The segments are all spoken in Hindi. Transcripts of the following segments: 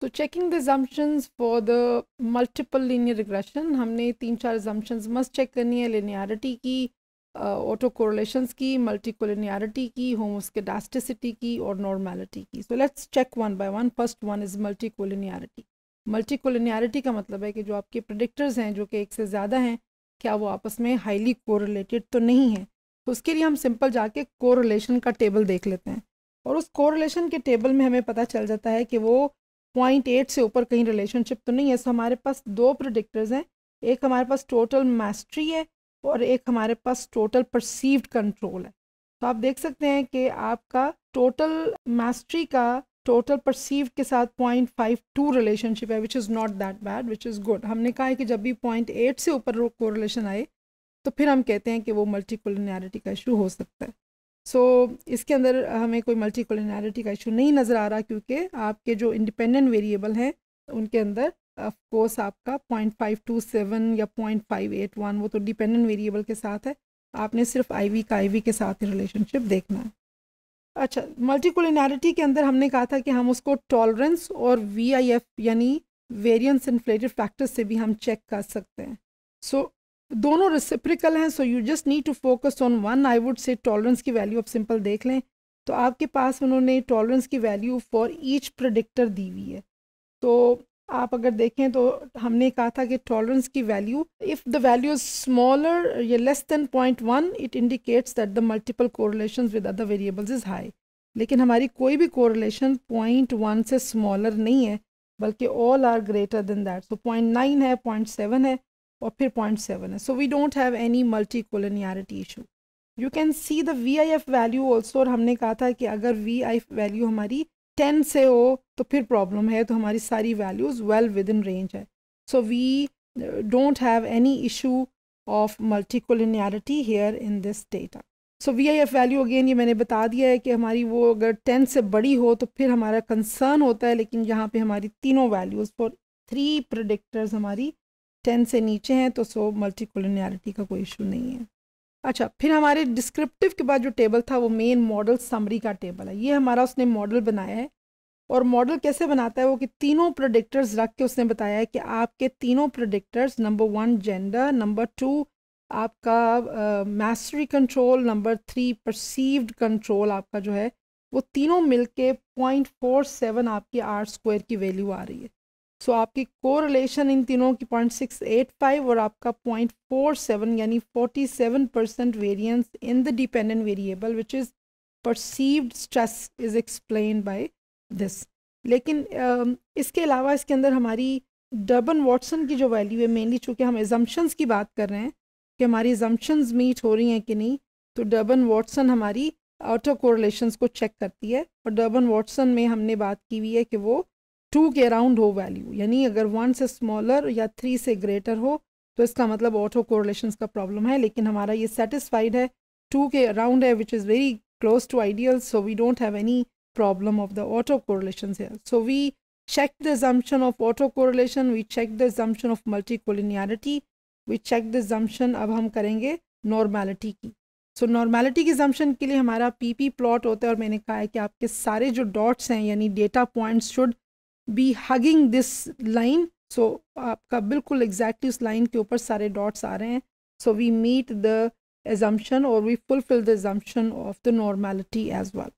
तो checking the assumptions for the multiple linear regression हमने तीन चार एजम्पन्स मस्ट चेक करनी है लिनियरिटी की ऑटो कोरिलेशंस की मल्टी कोलिनियरिटी की होमोस्केडास्टिसिटी की और नॉर्मेलिटी की so let's check one by one first one is multi collinearity multi का मतलब है कि जो आपके प्रडिक्टर्स हैं जो कि एक से ज़्यादा हैं क्या वो आपस में हाईली कोरिलेटेड तो नहीं है तो उसके लिए हम सिंपल जाके कोरिलेशन का टेबल देख लेते हैं और उस कोरिलेशन के टेबल में हमें पता चल जाता है कि वो पॉइंट एट से ऊपर कहीं रिलेशनशिप तो नहीं है सो हमारे पास दो प्रोडिक्टर्स हैं एक हमारे पास टोटल मैस्ट्री है और एक हमारे पास टोटल परसीव्ड कंट्रोल है तो आप देख सकते हैं कि आपका टोटल मैस्ट्री का टोटल परसीव के साथ पॉइंट फाइव टू रिलेशनशिप है which is not that bad which is good हमने कहा है कि जब भी पॉइंट एट से ऊपर कोरिलेशन आए तो फिर हम कहते हैं कि वो मल्टीपुलरिटी का इशू हो सकता है सो so, इसके अंदर हमें कोई मल्टी कोलिनैरिटी का इशू नहीं नज़र आ रहा क्योंकि आपके जो इंडिपेंडेंट वेरिएबल हैं उनके अंदर ऑफ कोर्स आपका पॉइंट फाइव टू सेवन या पॉइंट फाइव एट वन वो तो डिपेंडेंट वेरिएबल के साथ है आपने सिर्फ आईवी का आईवी के साथ ही रिलेशनशिप देखना है अच्छा कोलिनारिटी के अंदर हमने कहा था कि हम उसको टॉलरेंस और वी यानी वेरियंस इन्फ्लेटिव फैक्टर्स से भी हम चेक कर सकते हैं सो so, दोनों रिसिप्रिकल हैं so you just need to focus on one I would say tolerance की वैल्यू ऑफ सिंपल देख लें तो आपके पास उन्होंने टॉलरेंस की वैल्यू फॉर ईच प्रडिक्टर दी हुई है तो आप अगर देखें तो हमने कहा था कि टॉलरेंस की value if the value is smaller या less than point one it indicates that the multiple correlation with other variables is high लेकिन हमारी कोई भी कोरिलेशन पॉइंट वन से स्मॉलर नहीं है बल्कि all are greater than that so point nine है पॉइंट सेवन है और फिर पॉइंट सेवन है so we don't have any multi collinearity issue you can see the V I F value also और हमने कहा था कि अगर वी आई एफ वैल्यू हमारी टेन से हो तो फिर प्रॉब्लम है तो हमारी सारी values well within range है so we don't have any issue of multi collinearity here in this data so V I F value again ये मैंने बता दिया है कि हमारी वो अगर टेन से बड़ी हो तो फिर हमारा कंसर्न होता है लेकिन यहाँ पर हमारी तीनों वैल्यूज़ फॉर थ्री प्रोडिक्टर्स हमारी टेन से नीचे हैं तो सो मल्टी का कोई इशू नहीं है अच्छा फिर हमारे डिस्क्रिप्टिव के बाद जो टेबल था वो मेन मॉडल समरी का टेबल है ये हमारा उसने मॉडल बनाया है और मॉडल कैसे बनाता है वो कि तीनों प्रोडिक्टर्स रख के उसने बताया है कि आपके तीनों predictors number one gender number two आपका mastery control number three perceived control आपका जो है वो तीनों मिलके पॉइंट फोर सेवन आपकी आर स्क्वायर की वैल्यू आ रही है सो आपकी कोरिलेशन इन तीनों की पॉइंट सिक्स एट फाइव और आपका पॉइंट फोर सेवन यानी forty seven percent variance in the dependent variable which is perceived stress is explain by this लेकिन इसके अलावा इसके अंदर हमारी डर्बन वॉटसन की जो वैल्यू है मेनली चूँकि हम एजम्पन्स की बात कर रहे हैं कि हमारी एजम्पन्स मीट हो रही हैं कि नहीं तो डर्बन वॉटसन हमारी आउटर कोरिलेशंस को चेक करती है और डर्बन वॉटसन में हमने बात की हुई है कि वो टू के अराउंड हो वैल्यू यानी अगर वन से स्मॉलर या थ्री से ग्रेटर हो तो इसका मतलब ऑटो कोरलेशन का प्रॉब्लम है लेकिन हमारा ये सेटिस्फाइड है टू के अराउंड है which is very close to ideal so we don't have any problem auto correlation है so we check the check of auto of we check the the of multi multicollinearity, we check the assumption अब हम करेंगे नॉर्मैलिटी की सो so, नॉर्मेलिटी के assumption के लिए हमारा पी पी प्लॉट होता है और मैंने कहा है कि आपके सारे जो डॉट्स हैं यानी data points should be hugging this line so आपका बिल्कुल एग्जैक्टली इस लाइन के ऊपर सारे डॉट्स आ रहे हैं so we meet the assumption और we fulfil the assumption of the normality as well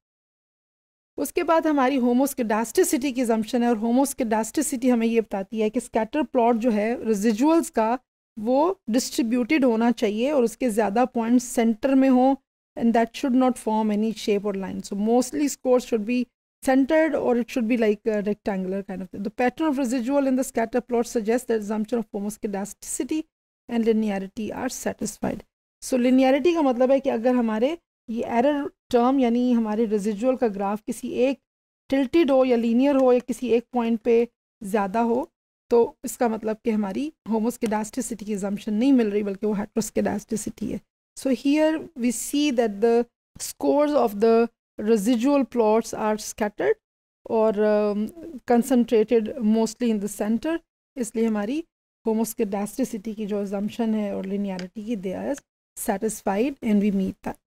उसके बाद हमारी होमोस्केडास्टिसिटी की एजम्पन है और होमोस्केडास्टिसिटी हमें ये बताती है कि स्कैटर प्लॉट जो है रिजिजुअल्स का वो डिस्ट्रीब्यूटेड होना चाहिए और उसके ज़्यादा पॉइंट सेंटर में हों and that should not form any shape और line so mostly score should be centered or it should be like a rectangular kind of thing. The pattern of residual in the scatter plot suggests that assumption of homoscedasticity and linearity are satisfied so linearity का मतलब है कि अगर हमारे ये एरर टर्म यानी हमारे रेजिजुअल का ग्राफ किसी एक टिल्टेड हो या लीनियर हो या किसी एक पॉइंट पे ज़्यादा हो तो इसका मतलब कि हमारी होमोस्केडास्टिसिटी की एग्जाम्पन नहीं मिल रही बल्कि वो हेट्रोस्केडास्टिसिटी है so here we see that the scores of the residual plots are scattered और concentrated mostly in the centre इसलिए हमारी होमोस्केडास्टिसिटी की जो एग्जाम्पन है और लिनियरिटी की they are satisfied and we meet that